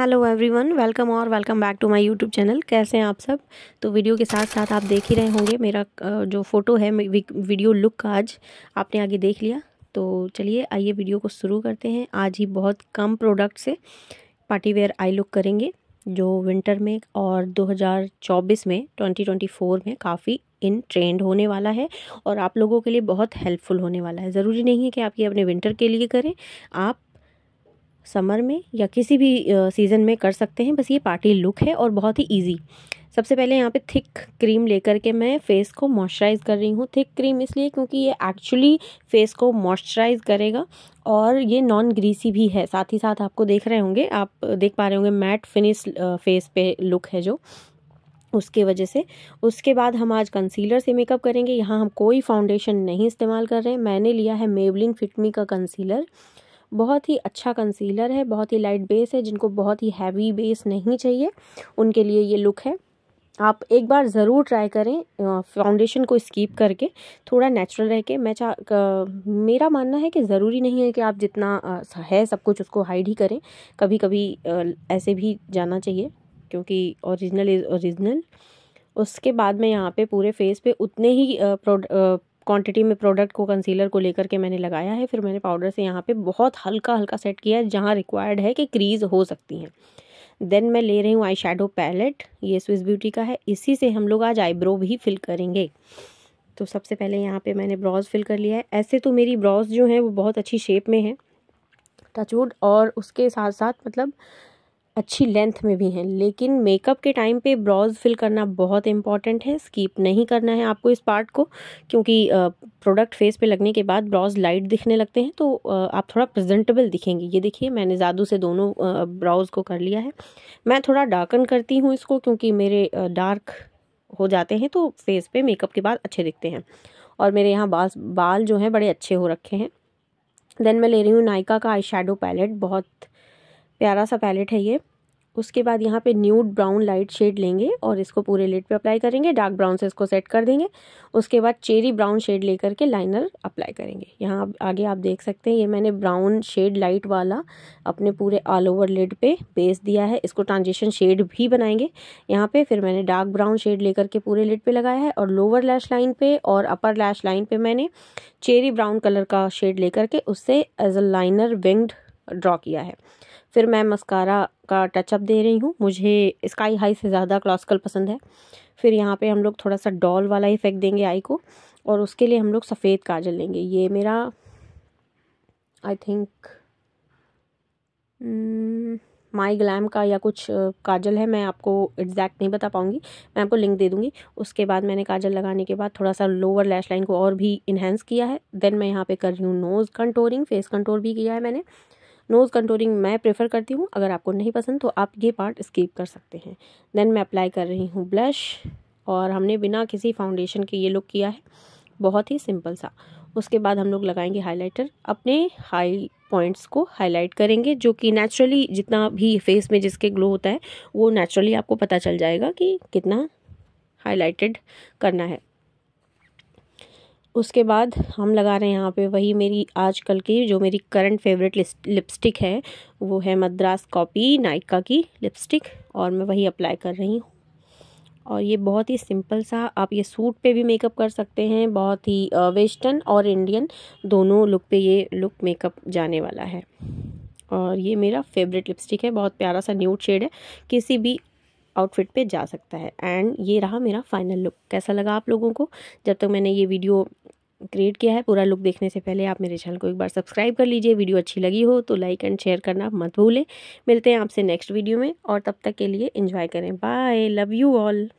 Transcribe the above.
hello everyone welcome और welcome back to my YouTube channel कैसे हैं आप सब तो वीडियो के साथ साथ आप देख ही रहे होंगे मेरा जो फ़ोटो है वीडियो लुक का आज आपने आगे देख लिया तो चलिए आइए वीडियो को शुरू करते हैं आज ही बहुत कम प्रोडक्ट से पार्टी वेयर आई लुक करेंगे जो विंटर में और 2024 में 2024 में काफ़ी इन ट्रेंड होने वाला है और आप लोगों के लिए बहुत हेल्पफुल होने वाला है ज़रूरी नहीं है कि आप ये अपने विंटर के लिए करें आप समर में या किसी भी सीज़न में कर सकते हैं बस ये पार्टी लुक है और बहुत ही ईजी सबसे पहले यहाँ पे थिक क्रीम लेकर के मैं फेस को मॉइस्चराइज़ कर रही हूँ थिक क्रीम इसलिए क्योंकि ये एक्चुअली फेस को मॉइस्चराइज़ करेगा और ये नॉन ग्रीसी भी है साथ ही साथ आपको देख रहे होंगे आप देख पा रहे होंगे मैट फिनिश फेस पे लुक है जो उसके वजह से उसके बाद हम आज कंसीलर से मेकअप करेंगे यहाँ हम कोई फाउंडेशन नहीं इस्तेमाल कर रहे हैं मैंने लिया है मेवलिन फिटमी का कंसीलर बहुत ही अच्छा कंसीलर है बहुत ही लाइट बेस है जिनको बहुत ही हैवी बेस नहीं चाहिए उनके लिए ये लुक है आप एक बार ज़रूर ट्राई करें फाउंडेशन को स्कीप करके थोड़ा नेचुरल रह के मैं चाह मेरा मानना है कि ज़रूरी नहीं है कि आप जितना आ, है सब कुछ उसको हाइड ही करें कभी कभी आ, ऐसे भी जाना चाहिए क्योंकि ओरिजिनल इज़ ओरिजिनल उसके बाद मैं यहाँ पे पूरे फेस पे उतने ही प्रोड क्वांटिटी में प्रोडक्ट को कंसीलर को लेकर के मैंने लगाया है फिर मैंने पाउडर से यहाँ पे बहुत हल्का हल्का सेट किया है जहाँ रिक्वायर्ड है कि क्रीज़ हो सकती हैं देन मैं ले रही हूँ आई शेडो पैलेट ये स्विस ब्यूटी का है इसी से हम लोग आज आईब्रो भी फिल करेंगे तो सबसे पहले यहाँ पर मैंने ब्रॉज फिल कर लिया है ऐसे तो मेरी ब्रॉज जो हैं वो बहुत अच्छी शेप में है टचवुड और उसके साथ साथ मतलब अच्छी लेंथ में भी हैं लेकिन मेकअप के टाइम पे ब्रॉज फिल करना बहुत इंपॉर्टेंट है स्कीप नहीं करना है आपको इस पार्ट को क्योंकि प्रोडक्ट फेस पे लगने के बाद ब्रॉज लाइट दिखने लगते हैं तो आप थोड़ा प्रेजेंटेबल दिखेंगे ये देखिए मैंने जादू से दोनों ब्राउज को कर लिया है मैं थोड़ा डार्कन करती हूँ इसको क्योंकि मेरे डार्क हो जाते हैं तो फेस पे मेकअप के बाद अच्छे दिखते हैं और मेरे यहाँ बाल बाल जो हैं बड़े अच्छे हो रखे हैं देन मैं ले रही हूँ नायका का आई पैलेट बहुत प्यारा सा पैलेट है ये उसके बाद यहाँ पे न्यूड ब्राउन लाइट शेड लेंगे और इसको पूरे लिड पे अप्लाई करेंगे डार्क ब्राउन से इसको सेट कर देंगे उसके बाद चेरी ब्राउन शेड लेकर के लाइनर अप्लाई करेंगे यहाँ आगे आप देख सकते हैं ये मैंने ब्राउन शेड लाइट वाला अपने पूरे ऑल ओवर लिड पे बेस दिया है इसको ट्रांजिशन शेड भी बनाएंगे यहाँ पर फिर मैंने डार्क ब्राउन शेड लेकर के पूरे लिड पर लगाया है और लोअर लैश लाइन पर और अपर लैश लाइन पर मैंने चेरी ब्राउन कलर का शेड लेकर के उससे as a liner winged draw किया है फिर मैं मस्कारा का टचअप दे रही हूँ मुझे स्काई हाई से ज़्यादा क्लासिकल पसंद है फिर यहाँ पे हम लोग थोड़ा सा डॉल वाला इफ़ेक्ट देंगे आई को और उसके लिए हम लोग सफ़ेद काजल लेंगे ये मेरा आई थिंक माई ग्लैम का या कुछ काजल है मैं आपको एग्जैक्ट नहीं बता पाऊँगी मैं आपको लिंक दे दूँगी उसके बाद मैंने काजल लगाने के बाद थोड़ा सा लोअर लैश लाइन को और भी इन्हेंस किया है देन मैं यहाँ पे कर रही हूँ नोज़ कंट्रोलिंग फेस कंट्रोल भी किया है मैंने नोज़ कंटूरिंग मैं प्रेफर करती हूँ अगर आपको नहीं पसंद तो आप ये पार्ट स्किप कर सकते हैं देन मैं अप्लाई कर रही हूँ ब्लश और हमने बिना किसी फाउंडेशन के ये लुक किया है बहुत ही सिंपल सा उसके बाद हम लोग लगाएंगे हाइलाइटर अपने हाई पॉइंट्स को हाईलाइट करेंगे जो कि नेचुरली जितना भी फेस में जिसके ग्लो होता है वो नेचुरली आपको पता चल जाएगा कि कितना हाईलाइटेड करना है उसके बाद हम लगा रहे हैं यहाँ पे वही मेरी आजकल की जो मेरी करंट फेवरेट लिपस्टिक है वो है मद्रास कॉपी नाइका की लिपस्टिक और मैं वही अप्लाई कर रही हूँ और ये बहुत ही सिंपल सा आप ये सूट पे भी मेकअप कर सकते हैं बहुत ही वेस्टर्न और इंडियन दोनों लुक पे ये लुक मेकअप जाने वाला है और ये मेरा फेवरेट लिपस्टिक है बहुत प्यारा सा न्यूट शेड है किसी भी आउटफिट पे जा सकता है एंड ये रहा मेरा फाइनल लुक कैसा लगा आप लोगों को जब तक मैंने ये वीडियो क्रिएट किया है पूरा लुक देखने से पहले आप मेरे चैनल को एक बार सब्सक्राइब कर लीजिए वीडियो अच्छी लगी हो तो लाइक एंड शेयर करना मत भूलें मिलते हैं आपसे नेक्स्ट वीडियो में और तब तक के लिए इन्जॉय करें बाय लव यू ऑल